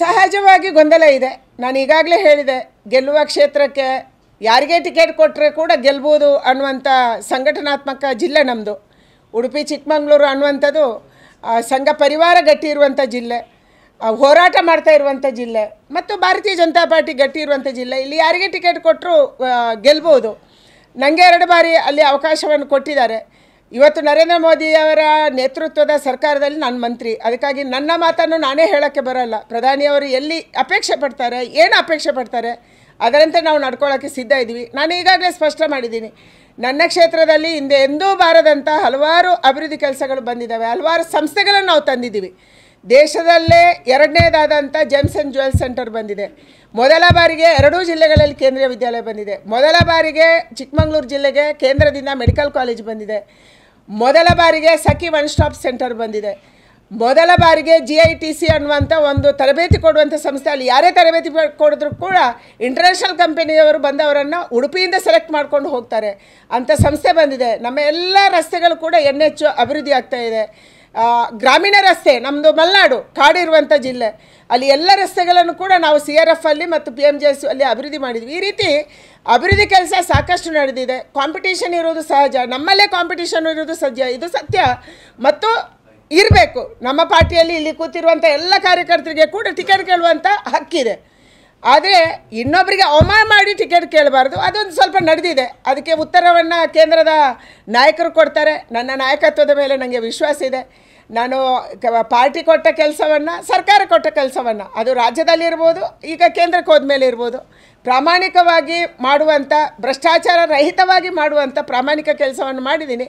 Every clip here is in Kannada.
ಸಹಜವಾಗಿ ಗೊಂದಲ ಇದೆ ನಾನು ಈಗಾಗಲೇ ಹೇಳಿದೆ ಗೆಲ್ಲುವ ಕ್ಷೇತ್ರಕ್ಕೆ ಯಾರಿಗೆ ಟಿಕೆಟ್ ಕೊಟ್ಟರೆ ಕೂಡ ಗೆಲ್ಬೋದು ಅನ್ನುವಂಥ ಸಂಘಟನಾತ್ಮಕ ಜಿಲ್ಲೆ ನಮ್ಮದು ಉಡುಪಿ ಚಿಕ್ಕಮಗಳೂರು ಅನ್ನುವಂಥದ್ದು ಸಂಘ ಪರಿವಾರ ಗಟ್ಟಿ ಇರುವಂಥ ಜಿಲ್ಲೆ ಹೋರಾಟ ಮಾಡ್ತಾ ಇರುವಂಥ ಜಿಲ್ಲೆ ಮತ್ತು ಭಾರತೀಯ ಜನತಾ ಪಾರ್ಟಿ ಗಟ್ಟಿ ಇರುವಂಥ ಜಿಲ್ಲೆ ಇಲ್ಲಿ ಯಾರಿಗೆ ಟಿಕೆಟ್ ಕೊಟ್ಟರು ಗೆಲ್ಬೋದು ನನಗೆ ಎರಡು ಬಾರಿ ಅಲ್ಲಿ ಅವಕಾಶವನ್ನು ಕೊಟ್ಟಿದ್ದಾರೆ ಇವತ್ತು ನರೇಂದ್ರ ಮೋದಿಯವರ ನೇತೃತ್ವದ ಸರ್ಕಾರದಲ್ಲಿ ನಾನು ಮಂತ್ರಿ ಅದಕ್ಕಾಗಿ ನನ್ನ ಮಾತನ್ನು ನಾನೇ ಹೇಳೋಕ್ಕೆ ಬರೋಲ್ಲ ಪ್ರಧಾನಿಯವರು ಎಲ್ಲಿ ಅಪೇಕ್ಷೆ ಪಡ್ತಾರೆ ಏನು ಅಪೇಕ್ಷೆ ಪಡ್ತಾರೆ ಅದರಂತೆ ನಾವು ನಡ್ಕೊಳ್ಳೋಕ್ಕೆ ಸಿದ್ಧ ಇದ್ದೀವಿ ನಾನು ಈಗಾಗಲೇ ಸ್ಪಷ್ಟ ಮಾಡಿದ್ದೀನಿ ನನ್ನ ಕ್ಷೇತ್ರದಲ್ಲಿ ಹಿಂದೆ ಎಂದೂ ಬಾರದಂಥ ಹಲವಾರು ಅಭಿವೃದ್ಧಿ ಕೆಲಸಗಳು ಬಂದಿದ್ದಾವೆ ಹಲವಾರು ಸಂಸ್ಥೆಗಳನ್ನು ನಾವು ತಂದಿದ್ದೀವಿ ದೇಶದಲ್ಲೇ ಎರಡನೇದಾದಂಥ ಜೆಮ್ಸ್ ಆ್ಯಂಡ್ ಜುವೆಲ್ ಸೆಂಟರ್ ಬಂದಿದೆ ಮೊದಲ ಬಾರಿಗೆ ಎರಡೂ ಜಿಲ್ಲೆಗಳಲ್ಲಿ ಕೇಂದ್ರೀಯ ವಿದ್ಯಾಲಯ ಬಂದಿದೆ ಮೊದಲ ಬಾರಿಗೆ ಚಿಕ್ಕಮಗಳೂರು ಜಿಲ್ಲೆಗೆ ಕೇಂದ್ರದಿಂದ ಮೆಡಿಕಲ್ ಕಾಲೇಜ್ ಬಂದಿದೆ ಮೊದಲ ಬಾರಿಗೆ ಸಖಿ ಒನ್ ಸ್ಟಾಪ್ ಸೆಂಟರ್ ಬಂದಿದೆ ಮೊದಲ ಬಾರಿಗೆ ಜಿ ಐ ಟಿ ಸಿ ಅನ್ನುವಂಥ ಒಂದು ತರಬೇತಿ ಕೊಡುವಂಥ ಸಂಸ್ಥೆ ಅಲ್ಲಿ ಯಾರೇ ತರಬೇತಿ ಕೊಡಿದ್ರು ಕೂಡ ಇಂಟರ್ನ್ಯಾಷನಲ್ ಕಂಪನಿಯವರು ಬಂದವರನ್ನು ಉಡುಪಿಯಿಂದ ಸೆಲೆಕ್ಟ್ ಮಾಡ್ಕೊಂಡು ಹೋಗ್ತಾರೆ ಅಂಥ ಸಂಸ್ಥೆ ಬಂದಿದೆ ನಮ್ಮ ಎಲ್ಲ ರಸ್ತೆಗಳು ಕೂಡ ಎನ್ ಹೆಚ್ಚು ಅಭಿವೃದ್ಧಿ ಆಗ್ತಾ ಇದೆ ಗ್ರಾಮೀಣ ರಸ್ತೆ ನಮ್ಮದು ಮಲೆನಾಡು ಕಾಡಿರುವಂಥ ಜಿಲ್ಲೆ ಅಲ್ಲಿ ಎಲ್ಲ ರಸ್ತೆಗಳನ್ನು ಕೂಡ ನಾವು ಸಿ ಆರ್ ಎಫ್ ಅಲ್ಲಿ ಮತ್ತು ಪಿ ಎಮ್ ಜೆ ಎಸ್ ಅಲ್ಲಿ ಅಭಿವೃದ್ಧಿ ಮಾಡಿದ್ವಿ ಈ ರೀತಿ ಅಭಿವೃದ್ಧಿ ಕೆಲಸ ಸಾಕಷ್ಟು ನಡೆದಿದೆ ಕಾಂಪಿಟೇಷನ್ ಇರೋದು ಸಹಜ ನಮ್ಮಲ್ಲೇ ಕಾಂಪಿಟೇಷನ್ ಇರೋದು ಸಹಜ ಇದು ಸತ್ಯ ಮತ್ತು ಇರಬೇಕು ನಮ್ಮ ಪಾರ್ಟಿಯಲ್ಲಿ ಇಲ್ಲಿ ಕೂತಿರುವಂಥ ಎಲ್ಲ ಕಾರ್ಯಕರ್ತರಿಗೆ ಕೂಡ ಟಿಕೆಟ್ ಕೇಳುವಂಥ ಹಕ್ಕಿದೆ ಆದರೆ ಇನ್ನೊಬ್ಬರಿಗೆ ಅವಮಾನ ಮಾಡಿ ಟಿಕೆಟ್ ಕೇಳಬಾರ್ದು ಅದೊಂದು ಸ್ವಲ್ಪ ನಡೆದಿದೆ ಅದಕ್ಕೆ ಉತ್ತರವನ್ನು ಕೇಂದ್ರದ ನಾಯಕರು ಕೊಡ್ತಾರೆ ನನ್ನ ನಾಯಕತ್ವದ ಮೇಲೆ ನನಗೆ ವಿಶ್ವಾಸ ಇದೆ ನಾನು ಪಾರ್ಟಿ ಕೊಟ್ಟ ಕೆಲಸವನ್ನು ಸರ್ಕಾರ ಕೊಟ್ಟ ಕೆಲಸವನ್ನು ಅದು ರಾಜ್ಯದಲ್ಲಿರ್ಬೋದು ಈಗ ಕೇಂದ್ರಕ್ಕೆ ಹೋದ ಮೇಲೆ ಇರ್ಬೋದು ಪ್ರಾಮಾಣಿಕವಾಗಿ ಮಾಡುವಂಥ ಭ್ರಷ್ಟಾಚಾರ ರಹಿತವಾಗಿ ಮಾಡುವಂಥ ಪ್ರಾಮಾಣಿಕ ಕೆಲಸವನ್ನು ಮಾಡಿದ್ದೀನಿ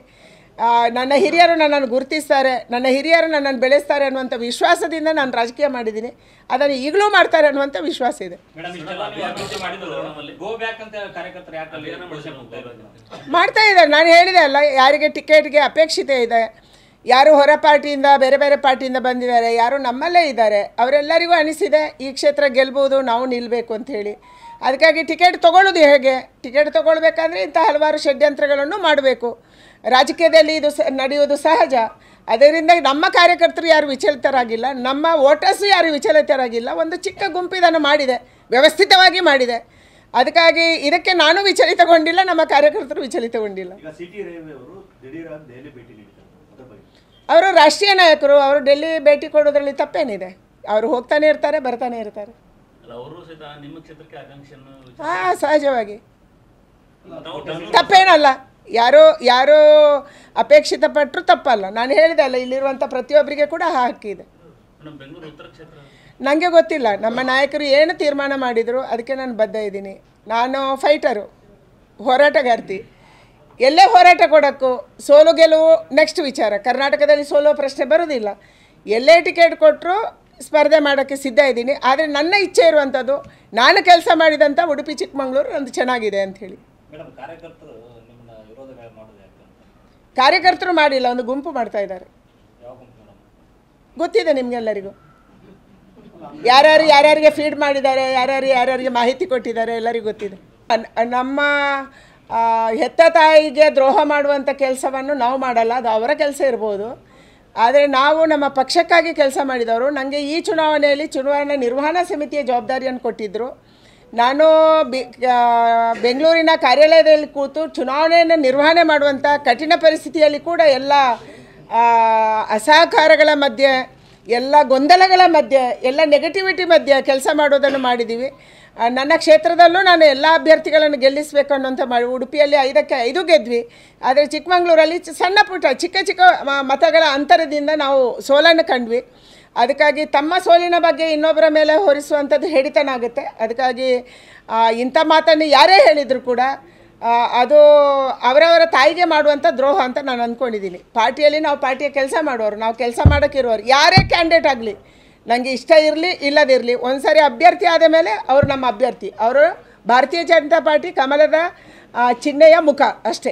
ನನ್ನ ಹಿರಿಯರು ನನ್ನನ್ನು ಗುರುತಿಸ್ತಾರೆ ನನ್ನ ಹಿರಿಯರು ನನ್ನನ್ನು ಬೆಳೆಸ್ತಾರೆ ಅನ್ನುವಂಥ ವಿಶ್ವಾಸದಿಂದ ನಾನು ರಾಜಕೀಯ ಮಾಡಿದ್ದೀನಿ ಅದನ್ನು ಈಗಲೂ ಮಾಡ್ತಾರೆ ಅನ್ನುವಂಥ ವಿಶ್ವಾಸ ಇದೆ ಮಾಡ್ತಾ ಇದ್ದಾರೆ ನಾನು ಹೇಳಿದೆ ಅಲ್ಲ ಯಾರಿಗೆ ಟಿಕೆಟ್ಗೆ ಅಪೇಕ್ಷಿತೆ ಇದೆ ಯಾರು ಹೊರ ಪಾರ್ಟಿಯಿಂದ ಬೇರೆ ಬೇರೆ ಪಾರ್ಟಿಯಿಂದ ಬಂದಿದ್ದಾರೆ ಯಾರು ನಮ್ಮಲ್ಲೇ ಇದ್ದಾರೆ ಅವರೆಲ್ಲರಿಗೂ ಅನಿಸಿದೆ ಈ ಕ್ಷೇತ್ರ ಗೆಲ್ಬೋದು ನಾವು ನಿಲ್ಲಬೇಕು ಅಂತ ಹೇಳಿ ಅದಕ್ಕಾಗಿ ಟಿಕೆಟ್ ತೊಗೊಳ್ಳೋದು ಹೇಗೆ ಟಿಕೆಟ್ ತೊಗೊಳ್ಬೇಕಂದ್ರೆ ಇಂಥ ಹಲವಾರು ಷಡ್ಯಂತ್ರಗಳನ್ನು ಮಾಡಬೇಕು ರಾಜಕೀಯದಲ್ಲಿ ಇದು ನಡೆಯುವುದು ಸಹಜ ಅದರಿಂದ ನಮ್ಮ ಕಾರ್ಯಕರ್ತರು ಯಾರು ವಿಚಲಿತರಾಗಿಲ್ಲ ನಮ್ಮ ವೋಟರ್ಸು ಯಾರು ವಿಚಲಿತರಾಗಿಲ್ಲ ಒಂದು ಚಿಕ್ಕ ಗುಂಪು ಇದನ್ನು ಮಾಡಿದೆ ವ್ಯವಸ್ಥಿತವಾಗಿ ಮಾಡಿದೆ ಅದಕ್ಕಾಗಿ ಇದಕ್ಕೆ ನಾನು ವಿಚಲಿತಗೊಂಡಿಲ್ಲ ನಮ್ಮ ಕಾರ್ಯಕರ್ತರು ವಿಚಲಿತಗೊಂಡಿಲ್ಲ ಅವರು ರಾಷ್ಟ್ರೀಯ ನಾಯಕರು ಅವರು ಡೆಲ್ಲಿ ಭೇಟಿ ಕೊಡೋದ್ರಲ್ಲಿ ತಪ್ಪೇನಿದೆ ಅವರು ಹೋಗ್ತಾನೆ ಇರ್ತಾರೆ ಬರ್ತಾನೆ ಇರ್ತಾರೆ ಹಾ ಸಹಜವಾಗಿ ತಪ್ಪೇನಲ್ಲ ಯಾರೋ ಯಾರೋ ಅಪೇಕ್ಷಿತ ಪಟ್ಟರು ತಪ್ಪಲ್ಲ ನಾನು ಹೇಳಿದೆ ಅಲ್ಲ ಇಲ್ಲಿರುವಂಥ ಪ್ರತಿಯೊಬ್ಬರಿಗೆ ಕೂಡ ಹಾಕಿದೆ ನನಗೆ ಗೊತ್ತಿಲ್ಲ ನಮ್ಮ ನಾಯಕರು ಏನು ತೀರ್ಮಾನ ಮಾಡಿದರು ಅದಕ್ಕೆ ನಾನು ಬದ್ಧ ಇದ್ದೀನಿ ನಾನು ಫೈಟರು ಹೋರಾಟಗಾರ್ತಿ ಎಲ್ಲೇ ಹೋರಾಟ ಕೊಡೋಕ್ಕೂ ಸೋಲು ಗೆಲುವು ನೆಕ್ಸ್ಟ್ ವಿಚಾರ ಕರ್ನಾಟಕದಲ್ಲಿ ಸೋಲೋ ಪ್ರಶ್ನೆ ಬರೋದಿಲ್ಲ ಎಲ್ಲೇ ಟಿಕೆಟ್ ಕೊಟ್ಟರು ಸ್ಪರ್ಧೆ ಮಾಡೋಕ್ಕೆ ಸಿದ್ಧ ಇದ್ದೀನಿ ಆದರೆ ನನ್ನ ಇಚ್ಛೆ ಇರುವಂಥದ್ದು ನಾನು ಕೆಲಸ ಮಾಡಿದಂಥ ಉಡುಪಿ ಚಿಕ್ಕಮಗಳೂರು ಒಂದು ಚೆನ್ನಾಗಿದೆ ಅಂಥೇಳಿ ಕಾರ್ಯಕರ್ತರು ಮಾಡಿಲ್ಲ ಒಂದು ಗುಂಪು ಮಾಡ್ತಾ ಇದ್ದಾರೆ ಗೊತ್ತಿದೆ ನಿಮಗೆಲ್ಲರಿಗೂ ಯಾರ್ಯಾರು ಯಾರ್ಯಾರಿಗೆ ಫೀಡ್ ಮಾಡಿದ್ದಾರೆ ಯಾರ್ಯಾರು ಯಾರ್ಯಾರಿಗೆ ಮಾಹಿತಿ ಕೊಟ್ಟಿದ್ದಾರೆ ಎಲ್ಲರಿಗೂ ಗೊತ್ತಿದೆ ನಮ್ಮ ಹೆತ್ತ ತಾಯಿಗೆ ದ್ರೋಹ ಮಾಡುವಂಥ ಕೆಲಸವನ್ನು ನಾವು ಮಾಡಲ್ಲ ಅದು ಅವರ ಕೆಲಸ ಇರ್ಬೋದು ಆದರೆ ನಾವು ನಮ್ಮ ಪಕ್ಷಕ್ಕಾಗಿ ಕೆಲಸ ಮಾಡಿದವರು ನನಗೆ ಈ ಚುನಾವಣೆಯಲ್ಲಿ ಚುನಾವಣಾ ನಿರ್ವಹಣಾ ಸಮಿತಿಯ ಜವಾಬ್ದಾರಿಯನ್ನು ಕೊಟ್ಟಿದ್ದರು ನಾನು ಬೆಂಗಳೂರಿನ ಕಾರ್ಯಾಲಯದಲ್ಲಿ ಕೂತು ಚುನಾವಣೆಯನ್ನು ನಿರ್ವಹಣೆ ಮಾಡುವಂಥ ಕಠಿಣ ಪರಿಸ್ಥಿತಿಯಲ್ಲಿ ಕೂಡ ಎಲ್ಲ ಅಸಹಕಾರಗಳ ಮಧ್ಯೆ ಎಲ್ಲ ಗೊಂದಲಗಳ ಮಧ್ಯೆ ಎಲ್ಲ ನೆಗೆಟಿವಿಟಿ ಮಧ್ಯೆ ಕೆಲಸ ಮಾಡೋದನ್ನು ಮಾಡಿದ್ದೀವಿ ನನ್ನ ಕ್ಷೇತ್ರದಲ್ಲೂ ನಾನು ಎಲ್ಲ ಅಭ್ಯರ್ಥಿಗಳನ್ನು ಗೆಲ್ಲಿಸಬೇಕು ಅನ್ನೋಂಥ ಮಾಡಿ ಉಡುಪಿಯಲ್ಲಿ ಐದಕ್ಕೆ ಐದು ಗೆದ್ವಿ ಆದರೆ ಚಿಕ್ಕಮಂಗ್ಳೂರಲ್ಲಿ ಸಣ್ಣ ಪುಟ್ಟ ಚಿಕ್ಕ ಚಿಕ್ಕ ಮತಗಳ ಅಂತರದಿಂದ ನಾವು ಸೋಲನ್ನು ಕಂಡ್ವಿ ಅದಕ್ಕಾಗಿ ತಮ್ಮ ಸೋಲಿನ ಬಗ್ಗೆ ಇನ್ನೊಬ್ಬರ ಮೇಲೆ ಹೊರಿಸುವಂಥದ್ದು ಆಗುತ್ತೆ ಅದಕ್ಕಾಗಿ ಇಂಥ ಮಾತನ್ನು ಯಾರೇ ಹೇಳಿದರೂ ಕೂಡ ಅದು ಅವರವರ ತಾಯಿಗೆ ಮಾಡುವಂಥ ದ್ರೋಹ ಅಂತ ನಾನು ಅಂದ್ಕೊಂಡಿದ್ದೀನಿ ಪಾರ್ಟಿಯಲ್ಲಿ ನಾವು ಪಾರ್ಟಿಯ ಕೆಲಸ ಮಾಡೋರು ನಾವು ಕೆಲಸ ಮಾಡೋಕ್ಕಿರೋರು ಯಾರೇ ಕ್ಯಾಂಡಿಡೇಟ್ ಆಗಲಿ ನನಗೆ ಇಷ್ಟ ಇರಲಿ ಇಲ್ಲದಿರಲಿ ಒಂದು ಸಾರಿ ಅಭ್ಯರ್ಥಿ ಆದ ಮೇಲೆ ಅವರು ನಮ್ಮ ಅಭ್ಯರ್ಥಿ ಅವರು ಭಾರತೀಯ ಜನತಾ ಪಾರ್ಟಿ ಕಮಲದ ಚಿಹ್ನೆಯ ಮುಖ ಅಷ್ಟೇ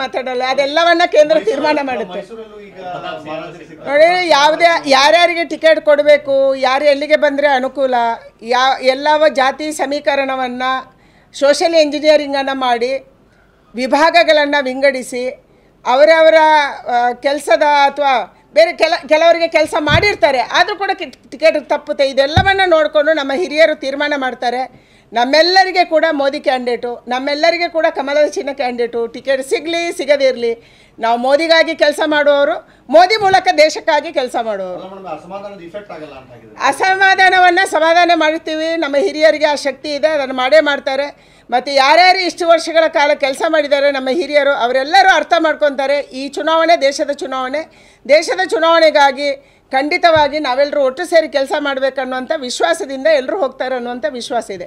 ಮಾತಾಡಲ್ಲ ಅದೆಲ್ಲವನ್ನ ಕೇಂದ್ರ ತೀರ್ಮಾನ ಮಾಡುತ್ತೆ ನೋಡಿ ಯಾವುದೇ ಯಾರ್ಯಾರಿಗೆ ಟಿಕೆಟ್ ಕೊಡಬೇಕು ಯಾರು ಎಲ್ಲಿಗೆ ಬಂದರೆ ಅನುಕೂಲ ಯಾವ ಎಲ್ಲವ ಜಾತಿ ಸಮೀಕರಣವನ್ನು ಸೋಷಿಯಲ್ ಇಂಜಿನಿಯರಿಂಗನ್ನು ಮಾಡಿ ವಿಭಾಗಗಳನ್ನು ವಿಂಗಡಿಸಿ ಅವರವರ ಕೆಲಸದ ಅಥವಾ ಬೇರೆ ಕೆಲ ಕೆಲವರಿಗೆ ಕೆಲಸ ಮಾಡಿರ್ತಾರೆ ಆದರೂ ಕೂಡ ಟಿಕೆಟ್ ತಪ್ಪುತ್ತೆ ಇದೆಲ್ಲವನ್ನು ನೋಡಿಕೊಂಡು ನಮ್ಮ ಹಿರಿಯರು ತೀರ್ಮಾನ ಮಾಡ್ತಾರೆ ನಮ್ಮೆಲ್ಲರಿಗೆ ಕೂಡ ಮೋದಿ ಕ್ಯಾಂಡಿಡೇಟು ನಮ್ಮೆಲ್ಲರಿಗೆ ಕೂಡ ಕಮಲದ ಚಿನ್ನ ಕ್ಯಾಂಡಿಡೇಟು ಟಿಕೆಟ್ ಸಿಗಲಿ ಸಿಗದೇ ಇರಲಿ ನಾವು ಮೋದಿಗಾಗಿ ಕೆಲಸ ಮಾಡುವವರು ಮೋದಿ ಮೂಲಕ ದೇಶಕ್ಕಾಗಿ ಕೆಲಸ ಮಾಡುವವರು ಅಸಮಾಧಾನವನ್ನು ಸಮಾಧಾನ ಮಾಡ್ತೀವಿ ನಮ್ಮ ಹಿರಿಯರಿಗೆ ಆ ಶಕ್ತಿ ಇದೆ ಅದನ್ನು ಮಾಡೇ ಮಾಡ್ತಾರೆ ಮತ್ತು ಯಾರ್ಯಾರು ಇಷ್ಟು ವರ್ಷಗಳ ಕಾಲ ಕೆಲಸ ಮಾಡಿದ್ದಾರೆ ನಮ್ಮ ಹಿರಿಯರು ಅವರೆಲ್ಲರೂ ಅರ್ಥ ಮಾಡ್ಕೊತಾರೆ ಈ ಚುನಾವಣೆ ದೇಶದ ಚುನಾವಣೆ ದೇಶದ ಚುನಾವಣೆಗಾಗಿ ಖಂಡಿತವಾಗಿ ನಾವೆಲ್ಲರೂ ಒಟ್ಟು ಸೇರಿ ಕೆಲಸ ಮಾಡಬೇಕನ್ನುವಂಥ ವಿಶ್ವಾಸದಿಂದ ಎಲ್ಲರೂ ಹೋಗ್ತಾರೆ ಅನ್ನುವಂಥ ವಿಶ್ವಾಸ ಇದೆ